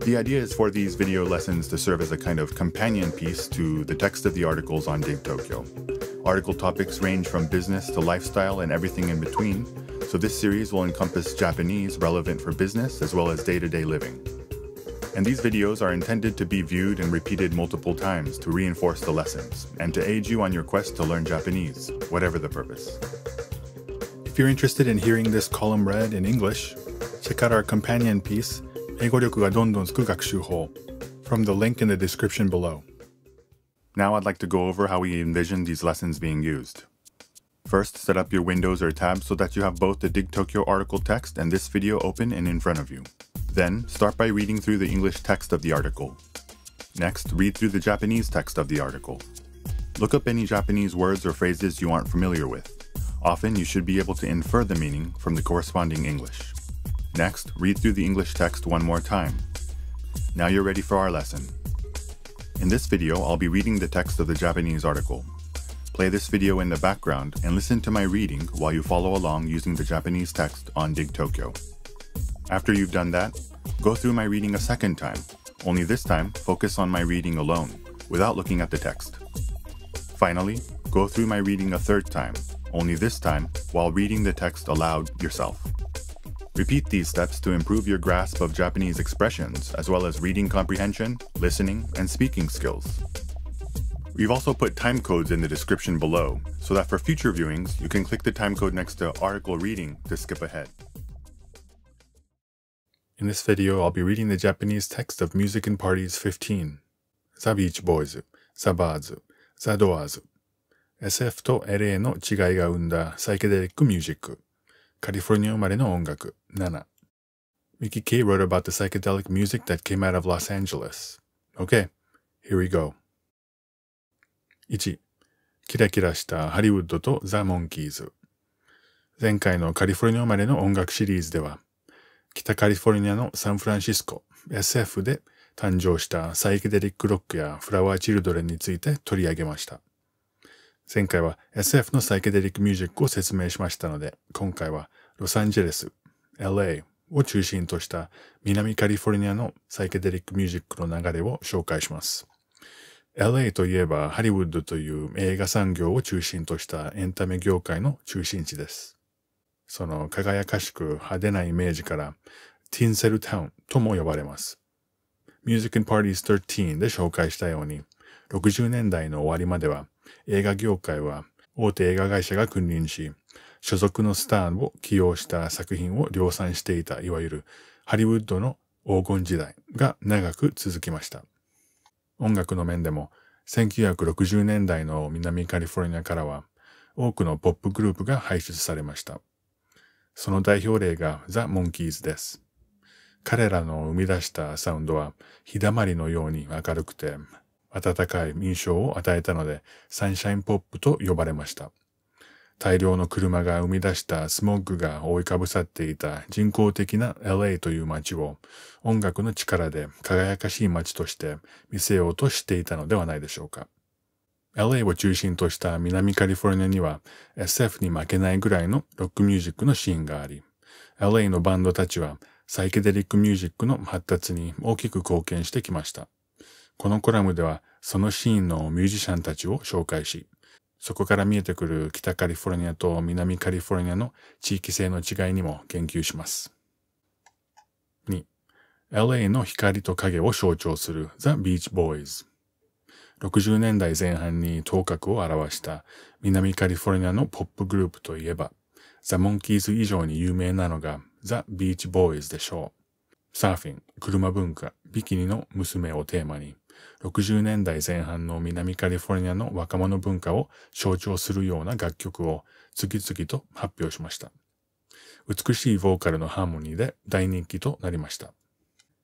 The idea is for these video lessons to serve as a kind of companion piece to the text of the articles on Dig Tokyo. Article topics range from business to lifestyle and everything in between, so this series will encompass Japanese relevant for business as well as day-to-day living. And these videos are intended to be viewed and repeated multiple times to reinforce the lessons and to aid you on your quest to learn Japanese, whatever the purpose. If you're interested in hearing this column read in English, check out our companion piece, 英語力がどんどんつく学習法 from the link in the description below. Now I'd like to go over how we envision these lessons being used. First, set up your windows or tabs so that you have both the Dig Tokyo article text and this video open and in front of you. Then, start by reading through the English text of the article. Next, read through the Japanese text of the article. Look up any Japanese words or phrases you aren't familiar with. Often, you should be able to infer the meaning from the corresponding English. Next, read through the English text one more time. Now you're ready for our lesson. In this video, I'll be reading the text of the Japanese article. Play this video in the background and listen to my reading while you follow along using the Japanese text on Dig Tokyo. After you've done that, go through my reading a second time, only this time focus on my reading alone, without looking at the text. Finally, go through my reading a third time, only this time while reading the text aloud yourself. Repeat these steps to improve your grasp of Japanese expressions, as well as reading comprehension, listening, and speaking skills. We've also put time codes in the description below, so that for future viewings, you can click the time code next to article reading to skip ahead. In this video, I'll be reading the Japanese text of Music in Parties 15. Boys, Sabazu, Sadoazu. SF と LA の違いが生んだサイケデリックミュージック。カリフォルニア生まれの音楽。7. Mickey K wrote about the psychedelic music that came out of Los Angeles. Okay, here we go. 1. キラキラしたハリウッドとザ・モンキーズ。前回のカリフォルニア生まれの音楽シリーズでは、北カリフォルニアのサンフランシスコ、SF で誕生したサイケデリックロックやフラワーチルドレンについて取り上げました。前回は SF のサイケデリックミュージックを説明しましたので、今回はロサンゼルス、LA を中心とした南カリフォルニアのサイケデリックミュージックの流れを紹介します。LA といえばハリウッドという映画産業を中心としたエンタメ業界の中心地です。その輝かしく派手なイメージからティンセルタウンとも呼ばれます。Music and Parties 13で紹介したように60年代の終わりまでは映画業界は大手映画会社が君臨し、所属のスターを起用した作品を量産していた、いわゆるハリウッドの黄金時代が長く続きました。音楽の面でも1960年代の南カリフォルニアからは多くのポップグループが輩出されました。その代表例がザ・モンキーズです。彼らの生み出したサウンドは日だまりのように明るくて温かい印象を与えたので、サンシャインポップと呼ばれました。大量の車が生み出したスモッグが覆いかぶさっていた人工的な LA という街を音楽の力で輝かしい街として見せようとしていたのではないでしょうか。LA を中心とした南カリフォルニアには SF に負けないぐらいのロックミュージックのシーンがあり、LA のバンドたちはサイケデリックミュージックの発達に大きく貢献してきました。このコラムではそのシーンのミュージシャンたちを紹介し、そこから見えてくる北カリフォルニアと南カリフォルニアの地域性の違いにも言及します。2. LA の光と影を象徴する The Beach Boys。60年代前半に頭角を表した南カリフォルニアのポップグループといえば、ザ・モンキーズ以上に有名なのがザ・ビーチ・ボーイズでしょう。サーフィン、車文化、ビキニの娘をテーマに、60年代前半の南カリフォルニアの若者文化を象徴するような楽曲を次々と発表しました。美しいボーカルのハーモニーで大人気となりました。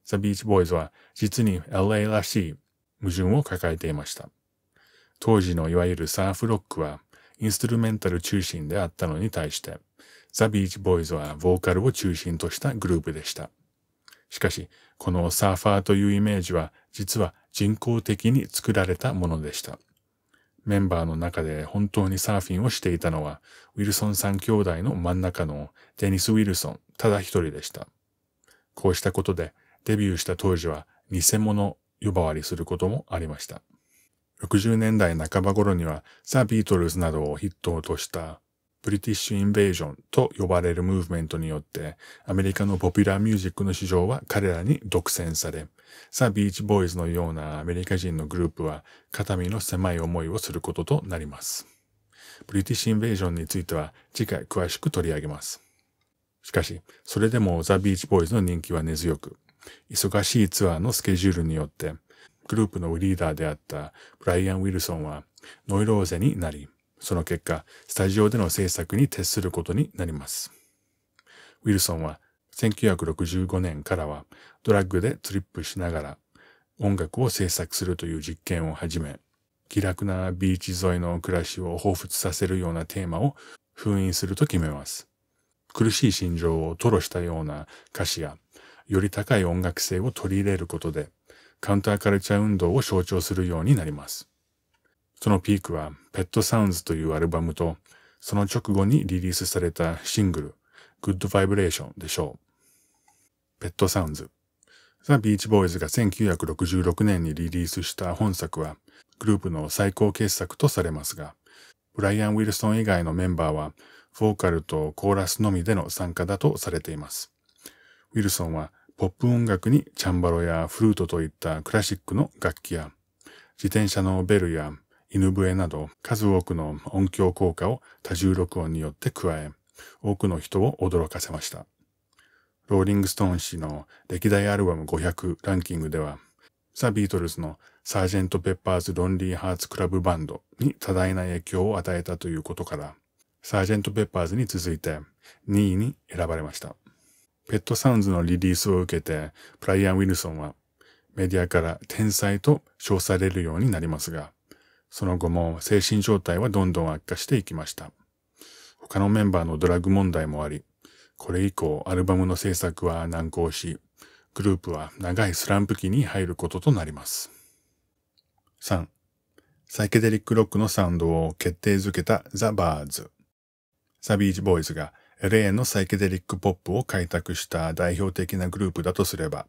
ザ・ビーチ・ボーイズは実に LA らしい矛盾を抱えていました。当時のいわゆるサーフロックはインストゥルメンタル中心であったのに対して、ザ・ビーチ・ボーイズはボーカルを中心としたグループでした。しかし、このサーファーというイメージは実は人工的に作られたものでした。メンバーの中で本当にサーフィンをしていたのは、ウィルソン3兄弟の真ん中のデニス・ウィルソン、ただ一人でした。こうしたことで、デビューした当時は偽物呼ばわりすることもありました。60年代半ば頃には、ザ・ビートルズなどを筆頭としたブリティッシュ・インベージョンと呼ばれるムーブメントによって、アメリカのポピュラーミュージックの市場は彼らに独占され、さあ、ビーチボーイズのようなアメリカ人のグループは、肩身の狭い思いをすることとなります。ブリティッシュインベージョンについては、次回詳しく取り上げます。しかし、それでもザ・ビーチボーイズの人気は根強く、忙しいツアーのスケジュールによって、グループのリーダーであったブライアン・ウィルソンはノイローゼになり、その結果、スタジオでの制作に徹することになります。ウィルソンは1965年からはドラッグでトリップしながら音楽を制作するという実験を始め、気楽なビーチ沿いの暮らしを彷彿させるようなテーマを封印すると決めます。苦しい心情を吐露したような歌詞や、より高い音楽性を取り入れることで、カウンターカルチャー運動を象徴するようになります。そのピークは、ペットサウンズというアルバムと、その直後にリリースされたシングル、グッドバイブレーションでしょう。ペットサウンズ。ザ・ビーチボーイズが1966年にリリースした本作は、グループの最高傑作とされますが、ブライアン・ウィルソン以外のメンバーは、フォーカルとコーラスのみでの参加だとされています。ウィルソンは、ポップ音楽にチャンバロやフルートといったクラシックの楽器や、自転車のベルや犬笛など数多くの音響効果を多重録音によって加え、多くの人を驚かせました。ローリングストーン氏の歴代アルバム500ランキングでは、ザ・ビートルズのサージェント・ペッパーズ・ロンリー・ハーツ・クラブ・バンドに多大な影響を与えたということから、サージェント・ペッパーズに続いて2位に選ばれました。ペットサウンズのリリースを受けて、プライアン・ウィルソンはメディアから天才と称されるようになりますが、その後も精神状態はどんどん悪化していきました。他のメンバーのドラッグ問題もあり、これ以降、アルバムの制作は難航し、グループは長いスランプ期に入ることとなります。3. サイケデリックロックのサウンドを決定づけたザ・バーズ。サビージ・ボーイズが LA のサイケデリックポップを開拓した代表的なグループだとすれば、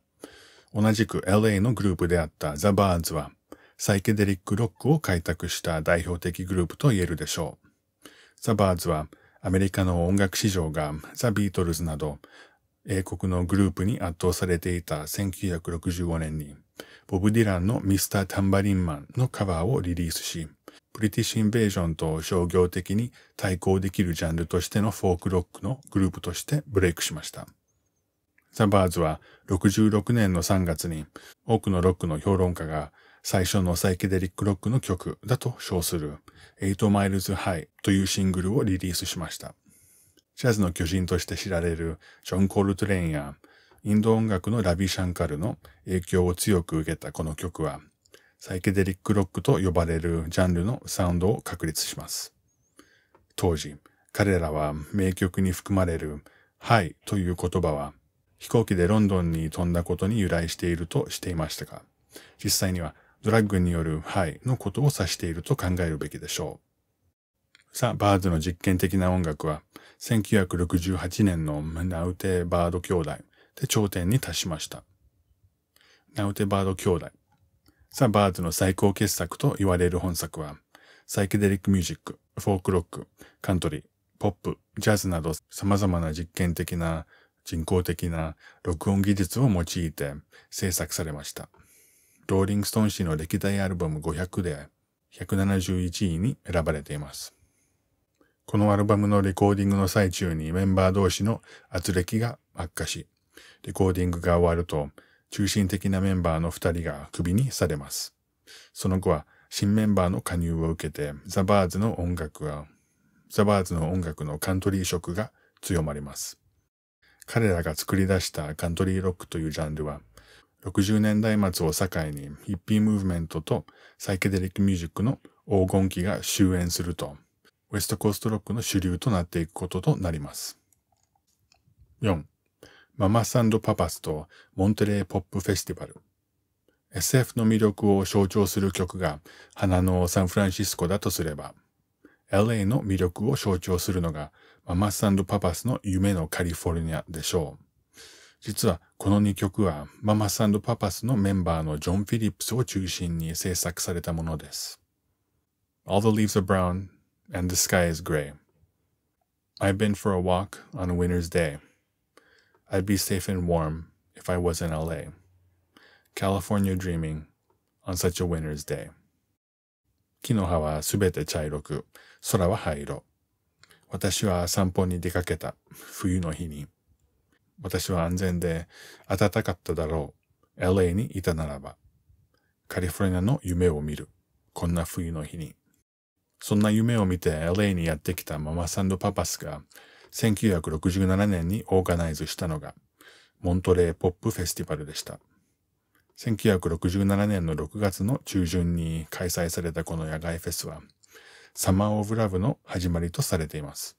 同じく LA のグループであったザ・バーズは、サイケデリックロックを開拓した代表的グループと言えるでしょう。ザ・バーズはアメリカの音楽市場がザ・ビートルズなど英国のグループに圧倒されていた1965年に、ボブ・ディランのミスター・タンバリンマンのカバーをリリースし、ブリティッシュ・インベージョンと商業的に対抗できるジャンルとしてのフォークロックのグループとしてブレイクしました。ザ・バーズは66年の3月に多くのロックの評論家が最初のサイケデリックロックの曲だと称する8 Miles High というシングルをリリースしました。ジャズの巨人として知られるジョン・コールトレインやインド音楽のラビ・シャンカルの影響を強く受けたこの曲はサイケデリックロックと呼ばれるジャンルのサウンドを確立します。当時、彼らは名曲に含まれるハイという言葉は飛行機でロンドンに飛んだことに由来しているとしていましたが、実際にはドラッグによるハイのことを指していると考えるべきでしょう。さあ、バーズの実験的な音楽は、1968年のナウテ・バード兄弟で頂点に達しました。ナウテ・バード兄弟。ザ・バーズの最高傑作と言われる本作は、サイケデリックミュージック、フォークロック、カントリー、ポップ、ジャズなど様々な実験的な人工的な録音技術を用いて制作されました。ローリングストーン誌の歴代アルバム500で171位に選ばれています。このアルバムのレコーディングの最中にメンバー同士の圧力が悪化し、レコーディングが終わると、中心的なメンバーの二人がクビにされます。その後は新メンバーの加入を受けて、ザバーズの音楽は、ザバーズの音楽のカントリー色が強まります。彼らが作り出したカントリーロックというジャンルは、60年代末を境にヒッピームーブメントとサイケデリックミュージックの黄金期が終焉すると、ウエストコーストロックの主流となっていくこととなります。4. ママスパパスとモンテレーポップフェスティバル。SF の魅力を象徴する曲が花のサンフランシスコだとすれば、LA の魅力を象徴するのがママスパパスの夢のカリフォルニアでしょう。実はこの2曲はママスパパスのメンバーのジョン・フィリップスを中心に制作されたものです。All the leaves are brown and the sky is gray. I've been for a walk on a winter's day. I'd be safe and warm if I was in LA. California dreaming on such a winter's day. 木の葉はすべて茶色く、空は灰色。私は散歩に出かけた、冬の日に。私は安全で暖かっただろう。LA にいたならば。カリフォルニアの夢を見る。こんな冬の日に。そんな夢を見て LA にやってきたママサンドパパスが1967年にオーガナイズしたのがモントレーポップフェスティバルでした。1967年の6月の中旬に開催されたこの野外フェスはサマーオブラブの始まりとされています。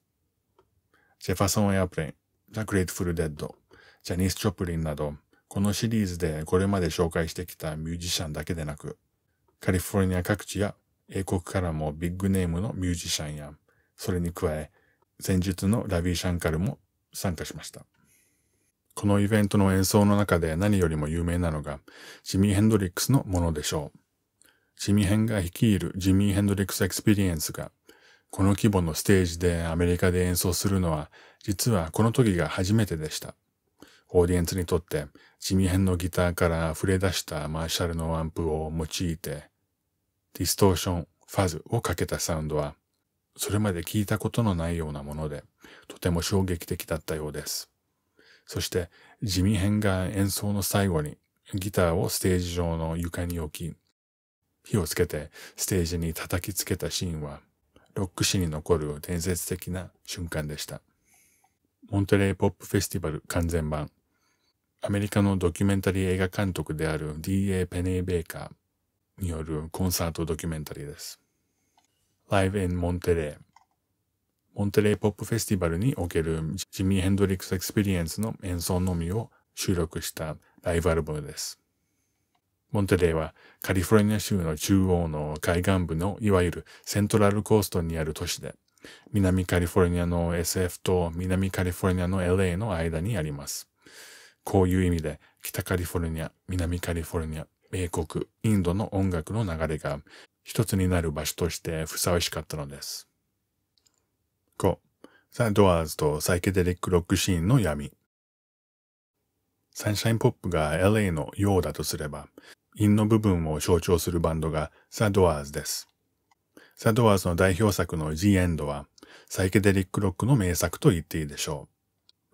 ジェファソンエアプレイン、ザ・グレートフル・デッド、ジャニス・チョプリンなど、このシリーズでこれまで紹介してきたミュージシャンだけでなく、カリフォルニア各地や英国からもビッグネームのミュージシャンや、それに加え、前述のラビー・シャンカルも参加しました。このイベントの演奏の中で何よりも有名なのが、ジミー・ヘンドリックスのものでしょう。ジミヘンが率いるジミー・ヘンドリックス・エクスペリエンスが、この規模のステージでアメリカで演奏するのは実はこの時が初めてでした。オーディエンスにとって、地味編のギターから溢れ出したマーシャルのアンプを用いて、ディストーション、ファズをかけたサウンドは、それまで聞いたことのないようなもので、とても衝撃的だったようです。そして、地味編が演奏の最後に、ギターをステージ上の床に置き、火をつけてステージに叩きつけたシーンは、ロック史に残る伝説的な瞬間でした。モンテレイポップフェスティバル完全版。アメリカのドキュメンタリー映画監督である D.A. ペネイ・ベイカーによるコンサートドキュメンタリーです。Live in モンテレー。モンテレイポップフェスティバルにおけるジミー・ヘンドリックス・エクスペリエンスの演奏のみを収録したライブアルバムです。モンテレイはカリフォルニア州の中央の海岸部のいわゆるセントラルコーストにある都市で、南カリフォルニアの SF と南カリフォルニアの LA の間にあります。こういう意味で、北カリフォルニア、南カリフォルニア、米国、インドの音楽の流れが一つになる場所としてふさわしかったのです。5. ザ・ドアーズとサイケデリック・ロックシーンの闇。サンシャインポップが LA のようだとすれば、陰の部分を象徴するバンドがサドアーズです。サドワーズの代表作のジ・エンドは、サイケデリックロックの名作と言っていいでしょ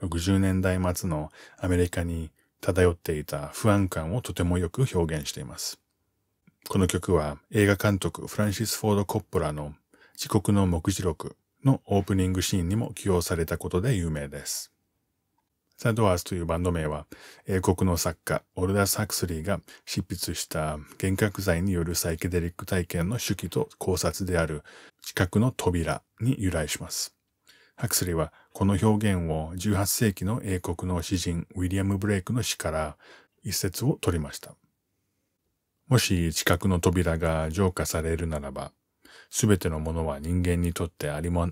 う。60年代末のアメリカに漂っていた不安感をとてもよく表現しています。この曲は映画監督フランシス・フォード・コッポラの「地獄の目次録」のオープニングシーンにも起用されたことで有名です。ザ・ドアーズというバンド名は、英国の作家、オルダス・ハクスリーが執筆した幻覚剤によるサイケデリック体験の手記と考察である、近くの扉に由来します。ハクスリーは、この表現を18世紀の英国の詩人、ウィリアム・ブレイクの詩から一節を取りました。もし近くの扉が浄化されるならば、すべてのものは人間にとってありも、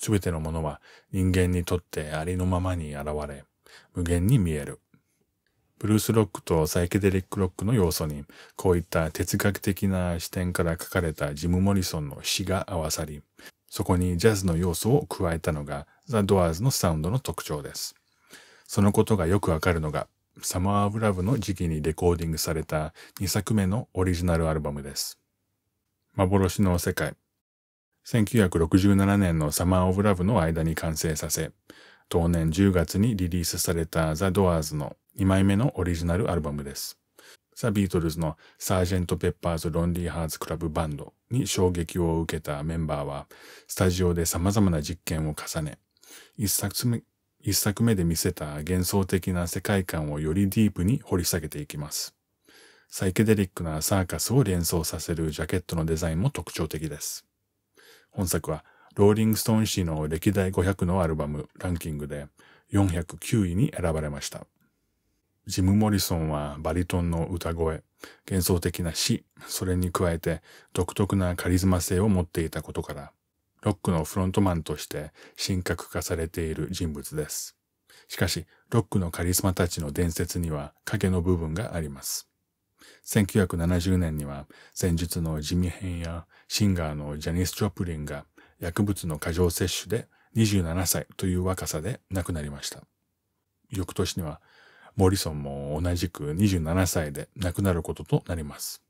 すべてのものは人間にとってありのままに現れ、無限に見える。ブルースロックとサイケデリックロックの要素に、こういった哲学的な視点から書かれたジム・モリソンの詩が合わさり、そこにジャズの要素を加えたのがザ・ドアーズのサウンドの特徴です。そのことがよくわかるのが、サマー・オブ・ラブの時期にレコーディングされた2作目のオリジナルアルバムです。幻の世界。1967年のサマー・オブ・ラブの間に完成させ、同年10月にリリースされたザ・ドアーズの2枚目のオリジナルアルバムです。ザ・ビートルズのサージェント・ペッパーズ・ロンリー・ハーツ・クラブ・バンドに衝撃を受けたメンバーは、スタジオで様々な実験を重ね、一作目一作目で見せた幻想的な世界観をよりディープに掘り下げていきます。サイケデリックなサーカスを連想させるジャケットのデザインも特徴的です。本作はローリングストーン誌の歴代500のアルバムランキングで409位に選ばれました。ジム・モリソンはバリトンの歌声、幻想的な詩、それに加えて独特なカリスマ性を持っていたことから、ロックのフロントマンとして神格化されている人物です。しかし、ロックのカリスマたちの伝説には影の部分があります。1970年には戦術のジミヘンやシンガーのジャニス・ジョプリンが薬物の過剰摂取で27歳という若さで亡くなりました。翌年にはモリソンも同じく27歳で亡くなることとなります。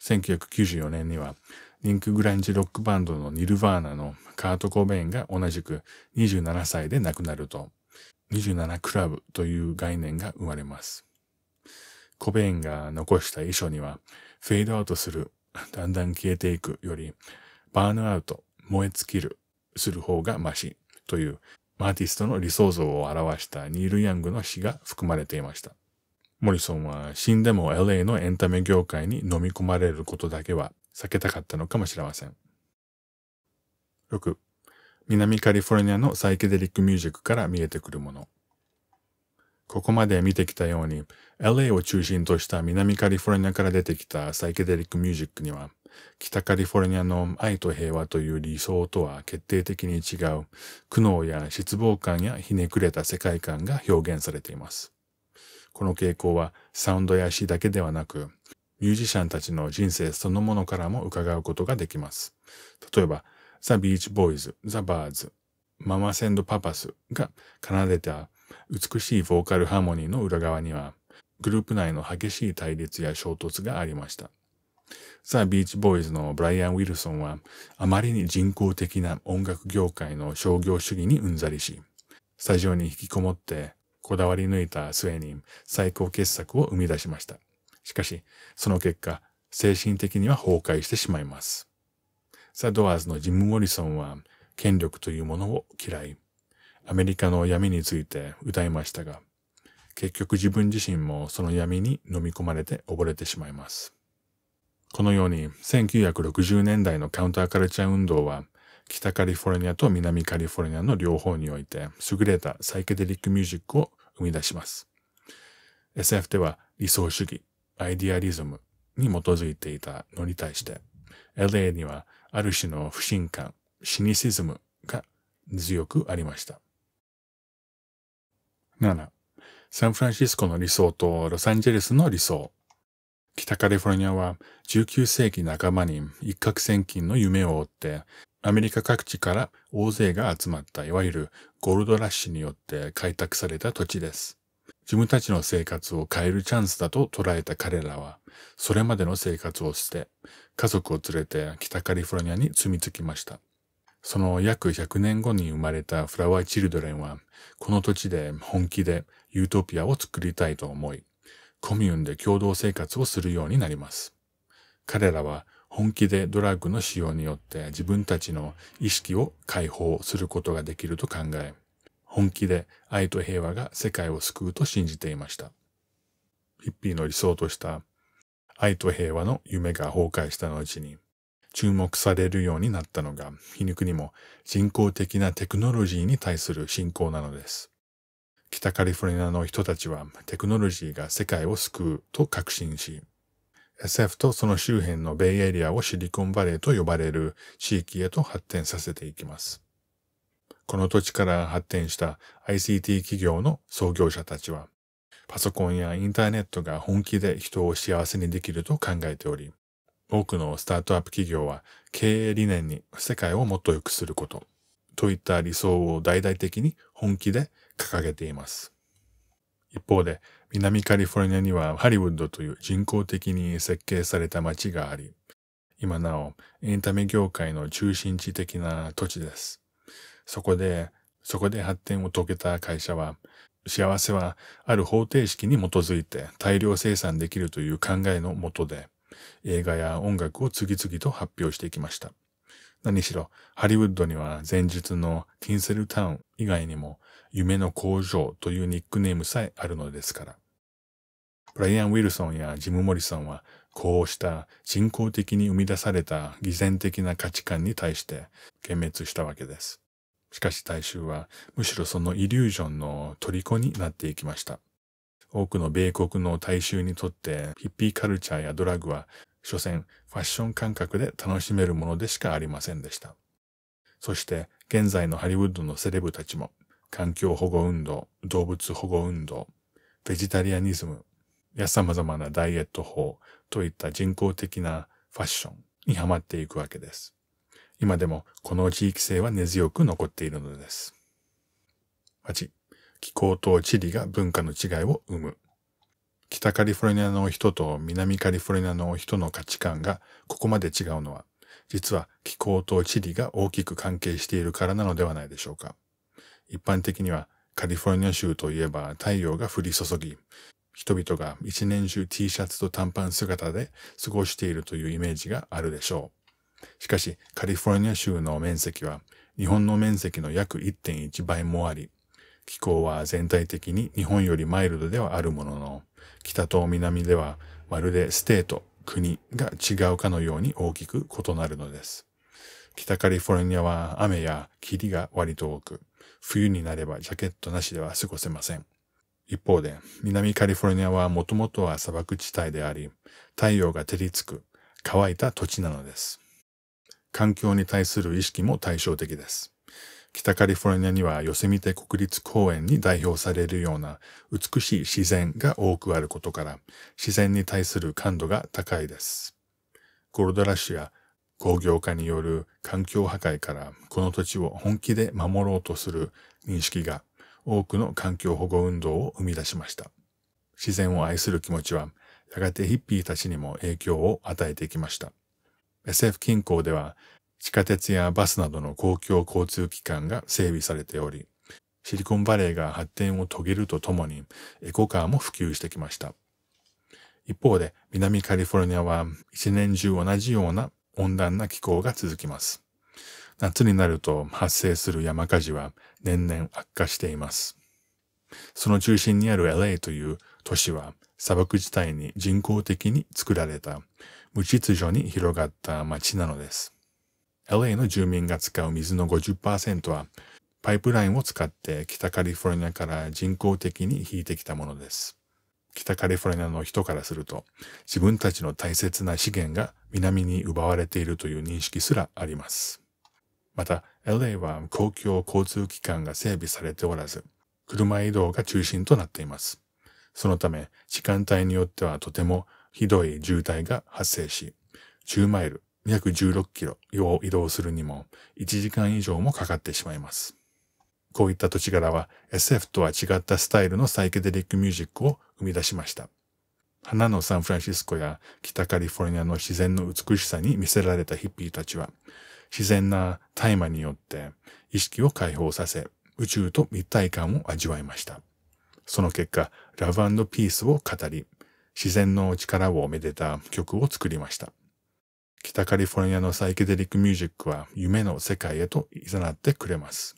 1994年にはリンクグランジロックバンドのニルヴァーナのカート・コベインが同じく27歳で亡くなると27クラブという概念が生まれます。コベインが残した遺書にはフェードアウトする、だんだん消えていくよりバーンアウト燃え尽きる、する方がマシというアーティストの理想像を表したニール・ヤングの詩が含まれていました。モリソンは死んでも LA のエンタメ業界に飲み込まれることだけは避けたかったのかもしれません。6. 南カリフォルニアのサイケデリックミュージックから見えてくるもの。ここまで見てきたように、LA を中心とした南カリフォルニアから出てきたサイケデリックミュージックには、北カリフォルニアの愛と平和という理想とは決定的に違う苦悩や失望感やひねくれた世界観が表現されています。この傾向はサウンドや詩だけではなく、ミュージシャンたちの人生そのものからも伺うことができます。例えば、ザ・ビーチ・ボーイズ、ザ・バーズ、ママ・センド・パパスが奏でた美しいボーカルハーモニーの裏側には、グループ内の激しい対立や衝突がありました。さあ、ビーチボーイズのブライアン・ウィルソンは、あまりに人工的な音楽業界の商業主義にうんざりし、スタジオに引きこもって、こだわり抜いた末に最高傑作を生み出しました。しかし、その結果、精神的には崩壊してしまいます。さあ、ドアーズのジム・モリソンは、権力というものを嫌い、アメリカの闇について歌いましたが、結局自分自身もその闇に飲み込まれて溺れてしまいます。このように1960年代のカウンターカルチャー運動は北カリフォルニアと南カリフォルニアの両方において優れたサイケデリックミュージックを生み出します。SF では理想主義、アイディアリズムに基づいていたのに対して、LA にはある種の不信感、シニシズムが強くありました。7. サンフランシスコの理想とロサンゼルスの理想。北カリフォルニアは19世紀半ばに一攫千金の夢を追って、アメリカ各地から大勢が集まったいわゆるゴールドラッシュによって開拓された土地です。自分たちの生活を変えるチャンスだと捉えた彼らは、それまでの生活を捨て、家族を連れて北カリフォルニアに住み着きました。その約100年後に生まれたフラワーチルドレンは、この土地で本気でユートピアを作りたいと思い、コミューンで共同生活をするようになります。彼らは本気でドラッグの使用によって自分たちの意識を解放することができると考え、本気で愛と平和が世界を救うと信じていました。ピッピーの理想とした愛と平和の夢が崩壊した後に、注目されるようになったのが皮肉にも人工的なテクノロジーに対する信仰なのです。北カリフォルニアの人たちはテクノロジーが世界を救うと確信し、SF とその周辺のベイエリアをシリコンバレーと呼ばれる地域へと発展させていきます。この土地から発展した ICT 企業の創業者たちは、パソコンやインターネットが本気で人を幸せにできると考えており、多くのスタートアップ企業は経営理念に世界をもっと良くすることといった理想を大々的に本気で掲げています。一方で、南カリフォルニアにはハリウッドという人工的に設計された街があり、今なおエンタメ業界の中心地的な土地です。そこで、そこで発展を遂げた会社は、幸せはある方程式に基づいて大量生産できるという考えのもとで、映画や音楽を次々と発表していきました。何しろ、ハリウッドには前日のキンセルタウン以外にも夢の工場というニックネームさえあるのですから。ブライアン・ウィルソンやジム・モリソンは、こうした人工的に生み出された偽善的な価値観に対して幻滅したわけです。しかし大衆は、むしろそのイリュージョンの虜になっていきました。多くの米国の大衆にとって、ヒッピーカルチャーやドラッグは、所詮ファッション感覚で楽しめるものでしかありませんでした。そして、現在のハリウッドのセレブたちも、環境保護運動、動物保護運動、ベジタリアニズムや様々なダイエット法といった人工的なファッションにはまっていくわけです。今でもこの地域性は根強く残っているのです。8、気候と地理が文化の違いを生む。北カリフォルニアの人と南カリフォルニアの人の価値観がここまで違うのは、実は気候と地理が大きく関係しているからなのではないでしょうか。一般的にはカリフォルニア州といえば太陽が降り注ぎ、人々が一年中 T シャツと短パン姿で過ごしているというイメージがあるでしょう。しかし、カリフォルニア州の面積は日本の面積の約1.1倍もあり、気候は全体的に日本よりマイルドではあるものの、北と南ではまるでステート、国が違うかのように大きく異なるのです。北カリフォルニアは雨や霧が割と多く、冬になればジャケットなしでは過ごせません。一方で、南カリフォルニアはもともとは砂漠地帯であり、太陽が照りつく乾いた土地なのです。環境に対する意識も対照的です。北カリフォルニアにはヨセミテ国立公園に代表されるような美しい自然が多くあることから、自然に対する感度が高いです。ゴールドラッシュや工業化による環境破壊からこの土地を本気で守ろうとする認識が多くの環境保護運動を生み出しました。自然を愛する気持ちはやがてヒッピーたちにも影響を与えてきました。SF 近郊では地下鉄やバスなどの公共交通機関が整備されており、シリコンバレーが発展を遂げるとともにエコカーも普及してきました。一方で南カリフォルニアは一年中同じような温暖な気候が続きます。夏になると発生する山火事は年々悪化しています。その中心にある LA という都市は砂漠地帯に人工的に作られた無秩序に広がった街なのです。LA の住民が使う水の50%はパイプラインを使って北カリフォルニアから人工的に引いてきたものです。北カリフォルニアの人からすると、自分たちの大切な資源が南に奪われているという認識すらあります。また、LA は公共交通機関が整備されておらず、車移動が中心となっています。そのため、時間帯によってはとてもひどい渋滞が発生し、10マイル、約16キロを移動するにも1時間以上もかかってしまいます。こういった土地柄は SF とは違ったスタイルのサイケデリックミュージックを生み出しました。花のサンフランシスコや北カリフォルニアの自然の美しさに魅せられたヒッピーたちは、自然な大麻によって意識を解放させ、宇宙と一体感を味わいました。その結果、ラブピースを語り、自然の力をめでた曲を作りました。北カリフォルニアのサイケデリックミュージックは夢の世界へと誘ってくれます。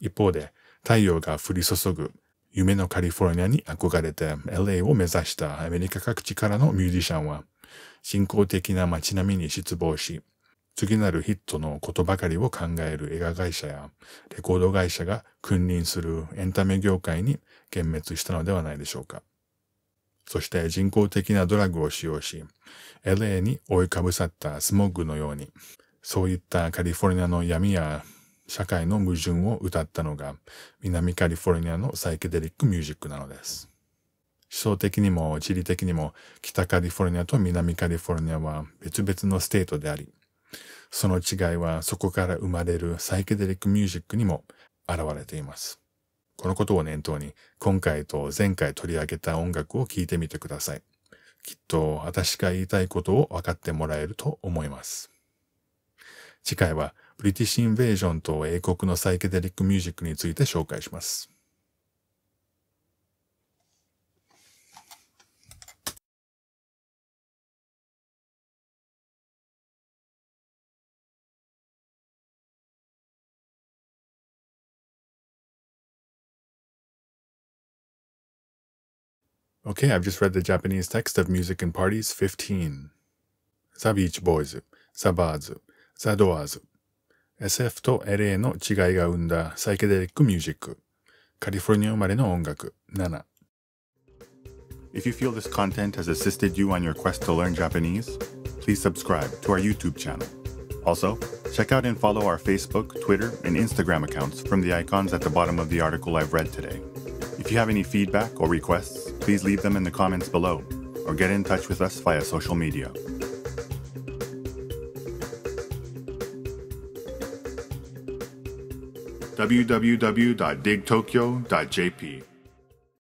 一方で、太陽が降り注ぐ夢のカリフォルニアに憧れて LA を目指したアメリカ各地からのミュージシャンは、信仰的な街並みに失望し、次なるヒットのことばかりを考える映画会社やレコード会社が君臨するエンタメ業界に幻滅したのではないでしょうか。そして人工的なドラッグを使用し、LA に覆いかぶさったスモッグのように、そういったカリフォルニアの闇や社会の矛盾を歌ったのが南カリフォルニアのサイケデリックミュージックなのです。思想的にも地理的にも北カリフォルニアと南カリフォルニアは別々のステートであり、その違いはそこから生まれるサイケデリックミュージックにも現れています。このことを念頭に今回と前回取り上げた音楽を聴いてみてください。きっと私が言いたいことを分かってもらえると思います。次回はブリティッシュ・インベージョンと英国のサイケデリック・ミュージックについて紹介します。Okay, I've just read the Japanese text of Music and Parties 15. The Beach Boys, The b a e d SF と LA の違いか生んたサイケテリックミューシックカリフォルニア生まれの音楽 you feel this content has assisted you on your quest to learn Japanese, please subscribe to our YouTube channel. Also, check out and follow our Facebook, Twitter, and Instagram accounts from the icons at the bottom of the article I've read today. If you have any feedback or requests, please leave them in the comments below or get in touch with us via social media. www.digtokyo.jp.